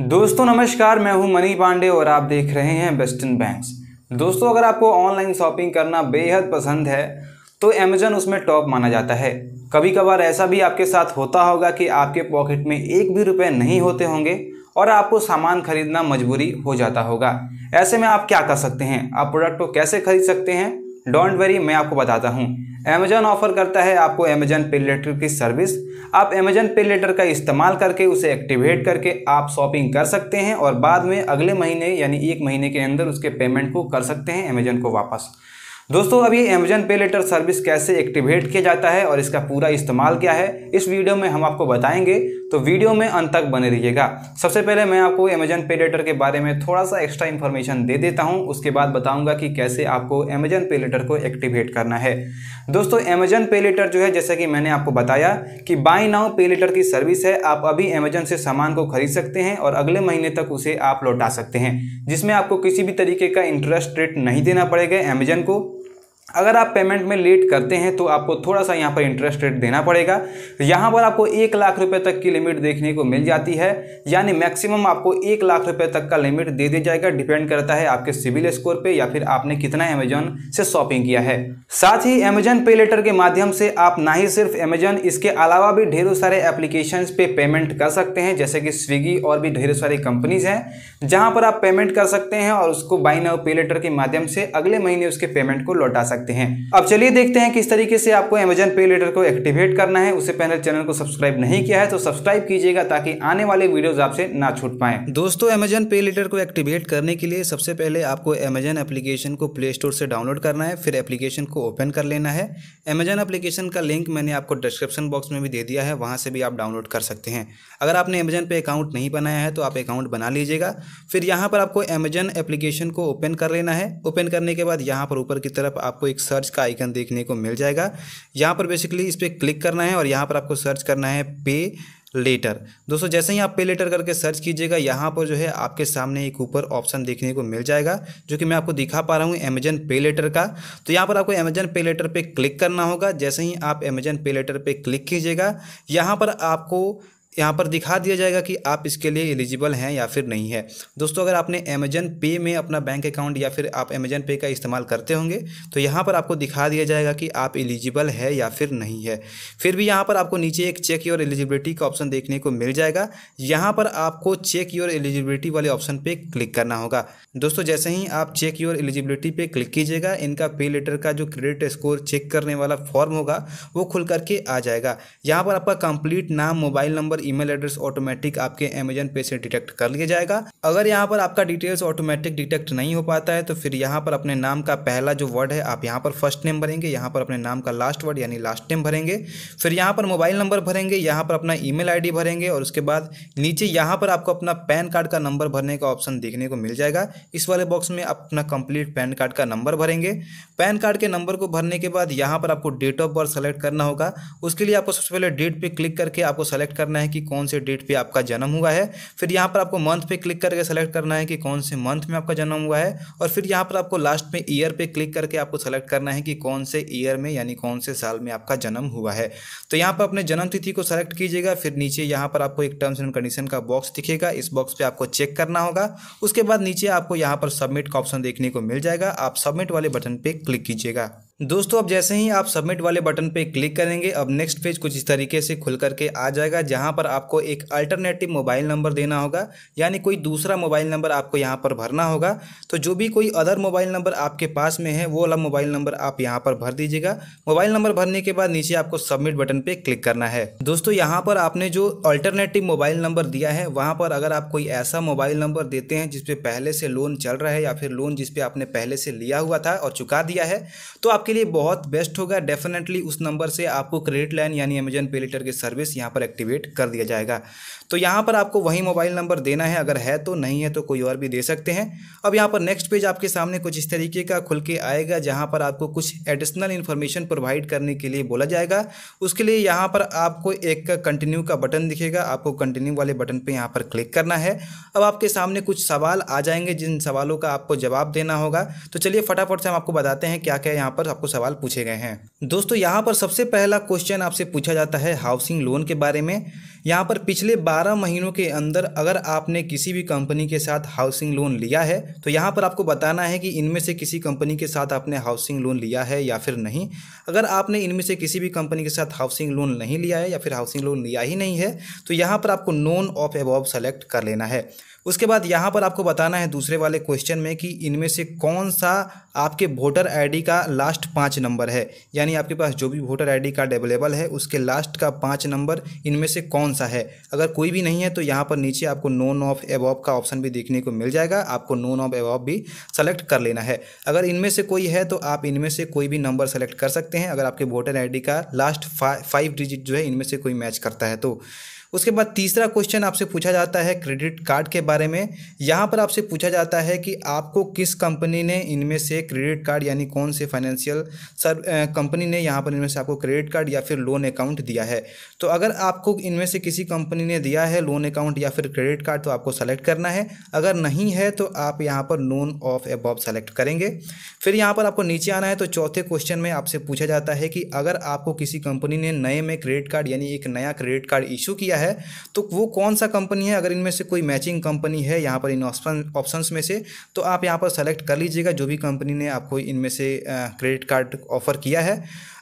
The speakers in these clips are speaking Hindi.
दोस्तों नमस्कार मैं हूं मनी पांडे और आप देख रहे हैं वेस्टर्न बैंक्स दोस्तों अगर आपको ऑनलाइन शॉपिंग करना बेहद पसंद है तो अमेजन उसमें टॉप माना जाता है कभी कभार ऐसा भी आपके साथ होता होगा कि आपके पॉकेट में एक भी रुपए नहीं होते होंगे और आपको सामान खरीदना मजबूरी हो जाता होगा ऐसे में आप क्या कर सकते हैं आप प्रोडक्ट को कैसे खरीद सकते हैं डोंट वरी मैं आपको बताता हूँ अमेजन ऑफर करता है आपको अमेजन पे लेटर की सर्विस आप अमेजन पे लेटर का इस्तेमाल करके उसे एक्टिवेट करके आप शॉपिंग कर सकते हैं और बाद में अगले महीने यानी एक महीने के अंदर उसके पेमेंट को कर सकते हैं अमेजन को वापस दोस्तों अब ये अमेजन पे लेटर सर्विस कैसे एक्टिवेट किया जाता है और इसका पूरा इस्तेमाल क्या है इस वीडियो में हम आपको बताएंगे तो वीडियो में अंत तक बने रहिएगा सबसे पहले मैं आपको अमेजन पे लेटर के बारे में थोड़ा सा एक्स्ट्रा इन्फॉर्मेशन दे देता हूँ उसके बाद बताऊँगा कि कैसे आपको अमेजन पे लेटर को एक्टिवेट करना है दोस्तों अमेजन पे लेटर जो है जैसा कि मैंने आपको बताया कि बाई नाउ पे लेटर की सर्विस है आप अभी अमेजन से सामान को खरीद सकते हैं और अगले महीने तक उसे आप लौटा सकते हैं जिसमें आपको किसी भी तरीके का इंटरेस्ट रेट नहीं देना पड़ेगा अमेजन को अगर आप पेमेंट में लेट करते हैं तो आपको थोड़ा सा यहाँ पर इंटरेस्ट रेट देना पड़ेगा यहाँ पर आपको एक लाख रुपए तक की लिमिट देखने को मिल जाती है यानी मैक्सिमम आपको एक लाख रुपए तक का लिमिट दे दिया जाएगा डिपेंड करता है आपके सिविल स्कोर पे या फिर आपने कितना अमेजोन से शॉपिंग किया है साथ ही अमेजन पे लेटर के माध्यम से आप ना ही सिर्फ अमेजन इसके अलावा भी ढेरों सारे एप्लीकेशन पे पेमेंट कर सकते हैं जैसे कि स्विगी और भी ढेरों सारी कंपनीज हैं जहाँ पर आप पेमेंट कर सकते हैं और उसको बाई नाउ पे लेटर के माध्यम से अगले महीने उसके पेमेंट को लौटा सकते सकते हैं अब चलिए देखते हैं किस तरीके से आपको अमेजन पे लेटर को एक्टिवेट करना है उससे पहले चैनल को सब्सक्राइब नहीं किया है तो सब्सक्राइब कीजिएगा ताकि आने वाले वीडियोज आपसे ना छूट पाए दोस्तों अमेजन पे लेटर को एक्टिवेट करने के लिए सबसे पहले आपको अमेजन एप्लीकेशन को प्ले स्टोर से डाउनलोड करना है फिर एप्लीकेशन को ओपन कर लेना है अमेजन एप्लीकेशन का लिंक मैंने आपको डिस्क्रिप्शन बॉक्स में भी दे दिया है वहां से भी आप डाउनलोड कर सकते हैं अगर आपने अमेजन पे अकाउंट नहीं बनाया है तो आप अकाउंट बना लीजिएगा फिर यहां पर आपको अमेजन एप्लीकेशन को ओपन कर लेना है ओपन करने के बाद यहां पर ऊपर की तरफ आपको आपको एक सर्च का आइकन देखने को मिल जाएगा यहाँ पर बेसिकली इस पर क्लिक करना है और यहाँ पर आपको सर्च करना है पे लेटर दोस्तों जैसे ही आप पे लेटर करके सर्च कीजिएगा यहाँ पर जो है आपके सामने एक ऊपर ऑप्शन देखने को मिल जाएगा जो कि मैं आपको दिखा पा रहा हूँ अमेजन पे लेटर का तो यहाँ पर आपको अमेजन पे लेटर पर क्लिक करना होगा जैसे ही आप अमेजन पे लेटर पर क्लिक कीजिएगा यहाँ पर आपको यहाँ पर दिखा दिया जाएगा कि आप इसके लिए एलिजिबल हैं या फिर नहीं है दोस्तों अगर आपने अमेजन पे में अपना बैंक अकाउंट या फिर आप अमेजन पे का इस्तेमाल करते होंगे तो यहाँ पर आपको दिखा दिया जाएगा कि आप एलिजिबल है या फिर नहीं है फिर भी यहाँ पर आपको नीचे एक चेक योर एलिजिबिलिटी का ऑप्शन देखने को मिल जाएगा यहाँ पर आपको चेक योर एलिजिबिलिटी वाले ऑप्शन पर क्लिक करना होगा दोस्तों जैसे ही आप चेक योर एलिजिबिलिटी पर क्लिक कीजिएगा इनका पे लेटर का जो क्रेडिट स्कोर चेक करने वाला फॉर्म होगा वो खुल करके आ जाएगा यहाँ पर आपका कंप्लीट नाम mobile number email address automatic आपके अमेजन पे से डिटेक्ट कर लिया जाएगा अगर यहाँ पर आपका डिटेल्स ऑटोमेटिक डिटेक्ट नहीं हो पाता है तो फिर यहाँ पर अपने नाम का पहला जो वर्ड है आप यहाँ पर फर्स्ट नेम भरेंगे यहाँ पर अपने नाम का लास्ट वर्ड यानी लास्ट नेम भरेंगे फिर यहाँ पर मोबाइल नंबर भरेंगे यहाँ पर अपना आई डी भरेंगे और उसके बाद नीचे यहाँ पर आपको अपना पैन कार्ड का नंबर भरने का ऑप्शन देखने को मिल जाएगा इस वाले बॉक्स में आप अपना कंप्लीट पैन कार्ड का नंबर भरेंगे पैन कार्ड के नंबर को भरने के बाद यहाँ पर आपको डेट ऑफ बर्थ सेलेक्ट करना होगा उसके लिए आपको सबसे पहले डेट पे क्लिक करके आपको सेलेक्ट करना है कि कौन से डेट पे आपका जन्म हुआ है फिर यहाँ पर आपको मंथ पे क्लिक करके सेलेक्ट करना है कि कौन से मंथ में आपका जन्म हुआ है और फिर यहाँ पर आपको लास्ट में ईयर पे क्लिक करके आपको सेलेक्ट करना है कि कौन से ईयर में यानी कौन से साल में आपका जन्म हुआ है तो यहाँ पर अपने जन्म तिथि को सेलेक्ट कीजिएगा फिर नीचे यहाँ पर आपको एक टर्म्स एंड कंडीशन का बॉक्स दिखेगा इस बॉक्स पर आपको चेक करना होगा उसके बाद नीचे आपको यहाँ पर सबमिट का ऑप्शन देखने को मिल जाएगा आप सबमिट वाले बटन पर क्लिक कीजिएगा दोस्तों अब जैसे ही आप सबमिट वाले बटन पे क्लिक करेंगे अब नेक्स्ट पेज कुछ इस तरीके से खुल करके आ जाएगा जहां पर आपको एक अल्टरनेटिव मोबाइल नंबर देना होगा यानी कोई दूसरा मोबाइल नंबर आपको यहां पर भरना होगा तो जो भी कोई अदर मोबाइल नंबर आपके पास में है वो वाला मोबाइल नंबर आप यहाँ पर भर दीजिएगा मोबाइल नंबर भरने के बाद नीचे आपको सबमिट बटन पर क्लिक करना है दोस्तों यहाँ पर आपने जो अल्टरनेटिव मोबाइल नंबर दिया है वहाँ पर अगर आप कोई ऐसा मोबाइल नंबर देते हैं जिसपे पहले से लोन चल रहा है या फिर लोन जिसपे आपने पहले से लिया हुआ था और चुका दिया है तो आप आपके लिए बहुत बेस्ट होगा डेफिनेटली उस नंबर से आपको क्रेडिट लाइन यानी अमेजन पे लेटर की सर्विस यहाँ पर एक्टिवेट कर दिया जाएगा तो यहाँ पर आपको वही मोबाइल नंबर देना है अगर है तो नहीं है तो कोई और भी दे सकते हैं अब यहाँ पर नेक्स्ट पेज आपके सामने कुछ इस तरीके का खुल के आएगा जहाँ पर आपको कुछ एडिशनल इन्फॉर्मेशन प्रोवाइड करने के लिए बोला जाएगा उसके लिए यहाँ पर आपको एक कंटिन्यू का बटन दिखेगा आपको कंटिन्यू वाले बटन पर यहाँ पर क्लिक करना है अब आपके सामने कुछ सवाल आ जाएंगे जिन सवालों का आपको जवाब देना होगा तो चलिए फटाफट से हम आपको बताते हैं क्या क्या यहाँ पर आपको सवाल पूछे गए हैं दोस्तों यहाँ पर सबसे पहला क्वेश्चन आपसे पूछा जाता है हाउसिंग लोन के बारे में यहाँ पर पिछले 12 महीनों के अंदर अगर आपने किसी भी कंपनी के साथ हाउसिंग लोन लिया है तो यहाँ पर आपको बताना है कि इनमें से किसी कंपनी के साथ आपने हाउसिंग लोन लिया है या फिर नहीं अगर आपने इनमें से किसी भी कंपनी के साथ हाउसिंग लोन नहीं लिया है या फिर हाउसिंग लोन लिया ही नहीं है तो यहाँ पर आपको नोन ऑफ एबॉब सेलेक्ट कर लेना है उसके बाद यहाँ पर आपको बताना है दूसरे वाले क्वेश्चन में कि इनमें से कौन सा आपके वोटर आईडी का लास्ट पाँच नंबर है यानी आपके पास जो भी वोटर आईडी कार्ड अवेलेबल है उसके लास्ट का पाँच नंबर इनमें से कौन सा है अगर कोई भी नहीं है तो यहाँ पर नीचे आपको नोन ऑफ एवॉब का ऑप्शन भी देखने को मिल जाएगा आपको नोन ऑफ एवॉब भी सेलेक्ट कर लेना है अगर इनमें से कोई है तो आप इनमें से कोई भी नंबर सेलेक्ट कर सकते हैं अगर आपके वोटर आई का लास्ट फाइव डिजिट जो है इनमें से कोई मैच करता है तो उसके बाद तीसरा क्वेश्चन आपसे पूछा जाता है क्रेडिट कार्ड के बारे में यहाँ पर आपसे पूछा जाता है कि आपको किस कंपनी ने इनमें से क्रेडिट कार्ड यानी कौन से फाइनेंशियल सर कंपनी ने यहाँ पर इनमें से आपको क्रेडिट कार्ड या फिर लोन अकाउंट दिया है तो अगर आपको इनमें से किसी कंपनी ने दिया है लोन अकाउंट या फिर क्रेडिट कार्ड तो आपको सेलेक्ट करना है अगर नहीं है तो आप यहाँ पर नोन ऑफ एबॉब सेलेक्ट करेंगे फिर यहाँ पर आपको नीचे आना है तो चौथे क्वेश्चन में आपसे पूछा जाता है कि अगर आपको किसी कंपनी ने नए में क्रेडिट कार्ड यानी एक नया क्रेडिट कार्ड इशू किया है है तो वो कौन सा कंपनी है अगर इनमें से कोई मैचिंग कंपनी है यहाँ पर इन ऑप्शन ऑप्शंस में से तो आप यहाँ पर सेलेक्ट कर लीजिएगा जो भी कंपनी ने आपको इनमें से क्रेडिट कार्ड ऑफर किया है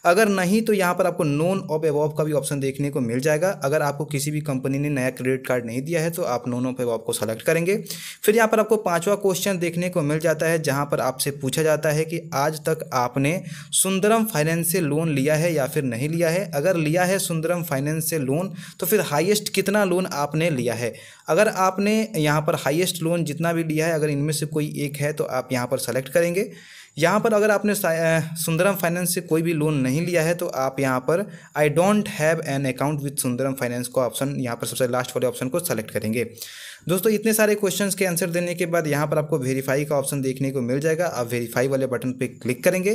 अगर नहीं तो यहाँ पर आपको नोन ऑफ एवॉव का भी ऑप्शन देखने को मिल जाएगा अगर आपको किसी भी कंपनी ने नया क्रेडिट कार्ड नहीं दिया है तो आप नोन ऑफ एवॉव को सेलेक्ट करेंगे फिर यहाँ पर आपको पाँचवा क्वेश्चन देखने को मिल जाता है जहाँ पर आपसे पूछा जाता है कि आज तक आपने सुंदरम फाइनेंस से लोन लिया है या फिर नहीं लिया है अगर लिया है सुंदरम फाइनेंस से लोन तो फिर हाइएस्ट कितना लोन आपने लिया है अगर आपने यहाँ पर हाइएस्ट लोन जितना भी लिया है अगर इनमें से कोई एक है तो आप यहाँ पर सेलेक्ट करेंगे यहाँ पर अगर आपने सुंदरम फाइनेंस से कोई भी लोन नहीं लिया है तो आप यहाँ पर I don't have an account with Sundaram finance को ऑप्शन यहाँ पर सबसे लास्ट वाले ऑप्शन को सेलेक्ट करेंगे दोस्तों इतने सारे क्वेश्चन के आंसर देने के बाद यहाँ पर आपको वेरीफाई का ऑप्शन देखने को मिल जाएगा आप वेरीफाई वाले बटन पर क्लिक करेंगे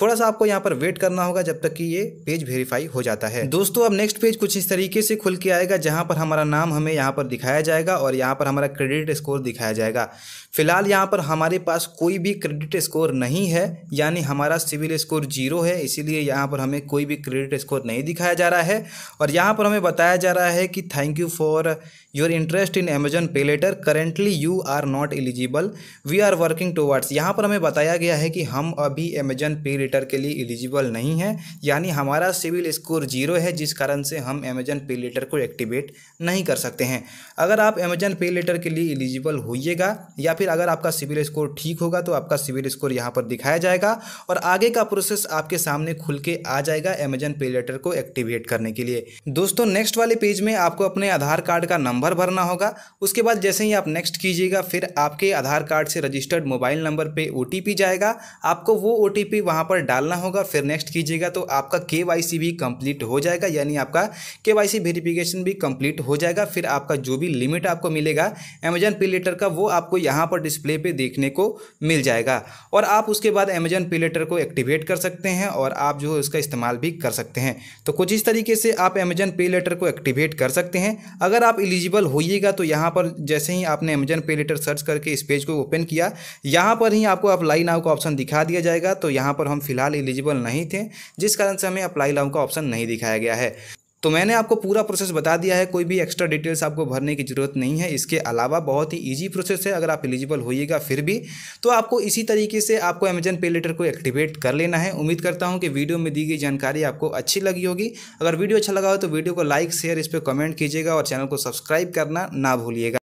थोड़ा सा आपको यहाँ पर वेट करना होगा जब तक कि ये पेज वेरीफाई हो जाता है दोस्तों अब नेक्स्ट पेज कुछ इस तरीके से खुल के आएगा जहाँ पर हमारा नाम हमें यहाँ पर दिखाया जाएगा और यहाँ पर हमारा क्रेडिट स्कोर दिखाया जाएगा फिलहाल यहाँ पर हमारे पास कोई भी क्रेडिट स्कोर नहीं है यानी हमारा सिविल स्कोर जीरो है इसीलिए यहाँ पर हमें कोई भी क्रेडिट स्कोर नहीं दिखाया जा रहा है और यहाँ पर हमें बताया जा रहा है कि thank you for your interest in Amazon pay later currently you are not eligible we are working towards यहाँ पर हमें बताया गया है कि हम अभी अमेजन पे लेटर के लिए एलिजिबल नहीं है यानी हमारा सिविल स्कोर जीरो है जिस कारण से हम अमेजन पे लेटर को एक्टिवेट नहीं कर सकते हैं अगर आप अमेजन पे लेटर के लिए एलिजिबल होइएगा या फिर अगर आपका सिविल स्कोर ठीक होगा तो आपका सिविल स्कोर यहाँ पर दिखाया जाएगा और आगे का प्रोसेस आपके सामने खुल के आ जाएगा अमेजन पे लेटर को एक्टिवेट करने के लिए दोस्तों नेक्स्ट वाले पेज में आपको अपने आधार कार्ड का नंबर भरना होगा उसके उसके बाद जैसे ही आप नेक्स्ट कीजिएगा फिर आपके आधार कार्ड से रजिस्टर्ड मोबाइल नंबर पे ओ जाएगा आपको वो ओ टी पर डालना होगा फिर नेक्स्ट कीजिएगा तो आपका के भी कंप्लीट हो जाएगा यानी आपका के वाई भी कंप्लीट हो जाएगा फिर आपका जो भी लिमिट आपको मिलेगा अमेजन पे लेटर का वो आपको यहाँ पर डिस्प्ले पर देखने को मिल जाएगा और आप उसके बाद अमेजन पे लेटर को एक्टिवेट कर सकते हैं और आप जो है उसका इस्तेमाल भी कर सकते हैं तो कुछ इस तरीके से आप अमेजन पे लेटर को एक्टिवेट कर सकते हैं अगर आप एलिजिबल होइएगा तो यहाँ पर जैसे ही आपने अमेजन पे लेटर सर्च करके इस पेज को ओपन किया यहाँ पर ही आपको अप्लाई नाउ का ऑप्शन दिखा दिया जाएगा तो यहाँ पर हम फिलहाल एलिजिबल नहीं थे जिस कारण से हमें अप्लाई नाउ का ऑप्शन नहीं दिखाया गया है तो मैंने आपको पूरा प्रोसेस बता दिया है कोई भी एक्स्ट्रा डिटेल्स आपको भरने की ज़रूरत नहीं है इसके अलावा बहुत ही इजी प्रोसेस है अगर आप एलिजिबल होइएगा फिर भी तो आपको इसी तरीके से आपको अमेजन पे लेटर को एक्टिवेट कर लेना है उम्मीद करता हूं कि वीडियो में दी गई जानकारी आपको अच्छी लगी होगी अगर वीडियो अच्छा लगा हो तो वीडियो को लाइक शेयर इस पर कमेंट कीजिएगा और चैनल को सब्सक्राइब करना ना भूलिएगा